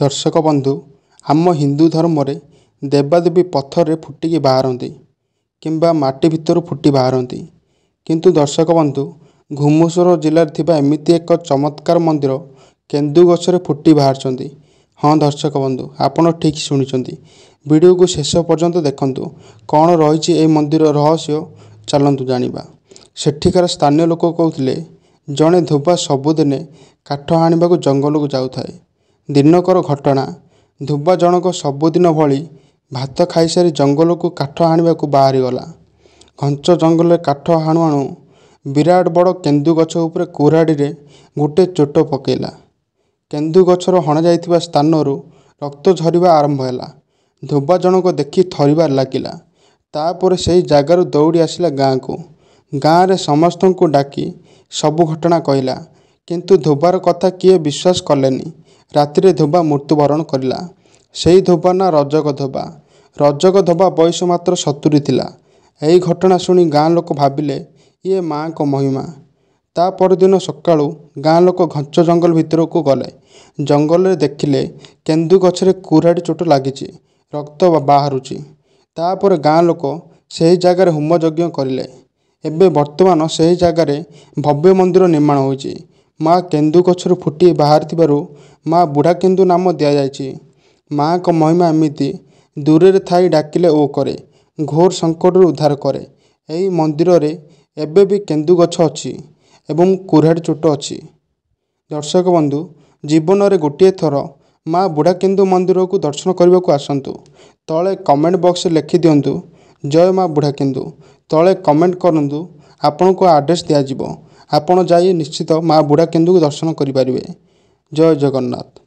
ଦର୍ଶକ ବନ୍ଧୁ ଆମ ହିନ୍ଦୁ ଧର୍ମରେ ଦେବାଦେବୀ ପଥରରେ ଫୁଟିକି ବାହାରନ୍ତି କିମ୍ବା ମାଟି ଭିତରୁ ଫୁଟି ବାହାରନ୍ତି କିନ୍ତୁ ଦର୍ଶକ ବନ୍ଧୁ ଘୁମୁସର ଜିଲ୍ଲାରେ ଥିବା ଏମିତି ଏକ ଚମତ୍କାର ମନ୍ଦିର କେନ୍ଦୁ ଗଛରେ ଫୁଟି ବାହାରିଛନ୍ତି ହଁ ଦର୍ଶକ ବନ୍ଧୁ ଆପଣ ଠିକ୍ ଶୁଣିଛନ୍ତି ଭିଡ଼ିଓକୁ ଶେଷ ପର୍ଯ୍ୟନ୍ତ ଦେଖନ୍ତୁ କ'ଣ ରହିଛି ଏହି ମନ୍ଦିର ରହସ୍ୟ ଚାଲନ୍ତୁ ଜାଣିବା ସେଠିକାର ସ୍ଥାନୀୟ ଲୋକ କହୁଥିଲେ ଜଣେ ଧୋବା ସବୁଦିନେ କାଠ ଆଣିବାକୁ ଜଙ୍ଗଲକୁ ଯାଉଥାଏ ଦିନକର ଘଟଣା ଧୁବ ଜଣକ ସବୁଦିନ ଭଳି ଭାତ ଖାଇସାରି ଜଙ୍ଗଲକୁ କାଠ ହାଣିବାକୁ ବାହାରିଗଲା ଘଞ୍ଚ ଜଙ୍ଗଲରେ କାଠ ହାଣୁ ହାଣୁ ବିରାଟ ବଡ଼ କେନ୍ଦୁ ଗଛ ଉପରେ କୁରାଡ଼ିରେ ଗୋଟିଏ ଚୋଟ ପକାଇଲା କେନ୍ଦୁ ଗଛର ହଣାଯାଇଥିବା ସ୍ଥାନରୁ ରକ୍ତ ଝରିବା ଆରମ୍ଭ ହେଲା ଧୋବା ଜଣକ ଦେଖି ଥରିବାର ଲାଗିଲା ତାପରେ ସେହି ଜାଗାରୁ ଦୌଡ଼ି ଆସିଲା ଗାଁକୁ ଗାଁରେ ସମସ୍ତଙ୍କୁ ଡାକି ସବୁ ଘଟଣା କହିଲା କିନ୍ତୁ ଧୋବାର କଥା କିଏ ବିଶ୍ୱାସ କଲେନି ରାତିରେ ଧୋବା ମୃତ୍ୟୁବରଣ କରିଲା ସେହି ଧୋବା ନାଁ ରଜକ ଧୋବା ରଜକ ଧୋବା ବୟସ ମାତ୍ର ସତୁରି ଥିଲା ଏହି ଘଟଣା ଶୁଣି ଗାଁ ଲୋକ ଭାବିଲେ ଇଏ ମାଆଙ୍କ ମହିମା ତା ପରଦିନ ସକାଳୁ ଗାଁ ଲୋକ ଘଞ୍ଚ ଜଙ୍ଗଲ ଭିତରକୁ ଗଲେ ଜଙ୍ଗଲରେ ଦେଖିଲେ କେନ୍ଦୁ ଗଛରେ କୁରାଡ଼ି ଚୋଟ ଲାଗିଛି ରକ୍ତ ବାହାରୁଛି ତାପରେ ଗାଁ ଲୋକ ସେହି ଜାଗାରେ ହୋମଯଜ୍ଞ କରିଲେ ଏବେ ବର୍ତ୍ତମାନ ସେହି ଜାଗାରେ ଭବ୍ୟ ମନ୍ଦିର ନିର୍ମାଣ ହୋଇଛି ମା କେନ୍ଦୁ ଗଛରୁ ଫୁଟି ବାହାରିଥିବାରୁ ମା ବୁଢ଼ା କେନ୍ଦୁ ନାମ ଦିଆଯାଇଛି ମାଆଙ୍କ ମହିମା ଏମିତି ଦୂରରେ ଥାଇ ଡାକିଲେ ଓ କରେ ଘୋର ସଙ୍କଟରୁ ଉଦ୍ଧାର କରେ ଏହି ମନ୍ଦିରରେ ଏବେ ବି କେନ୍ଦୁ ଗଛ ଅଛି ଏବଂ କୁରାଢ଼ ଚୋଟ ଅଛି ଦର୍ଶକ ବନ୍ଧୁ ଜୀବନରେ ଗୋଟିଏ ଥର ମା' ବୁଢ଼ା କେନ୍ଦୁ ମନ୍ଦିରକୁ ଦର୍ଶନ କରିବାକୁ ଆସନ୍ତୁ ତଳେ କମେଣ୍ଟ ବକ୍ସରେ ଦିଅନ୍ତୁ ଜୟ ମା' ବୁଢ଼ା କେନ୍ଦୁ ତଳେ କମେଣ୍ଟ କରନ୍ତୁ ଆପଣଙ୍କୁ ଆଡ଼୍ରେସ୍ ଦିଆଯିବ ଆପଣ ଯାଇ ନିଶ୍ଚିତ ମା' ବୁଢ଼ାକେନ୍ଦୁକୁ ଦର୍ଶନ କରିପାରିବେ ଜୟ ଜଗନ୍ନାଥ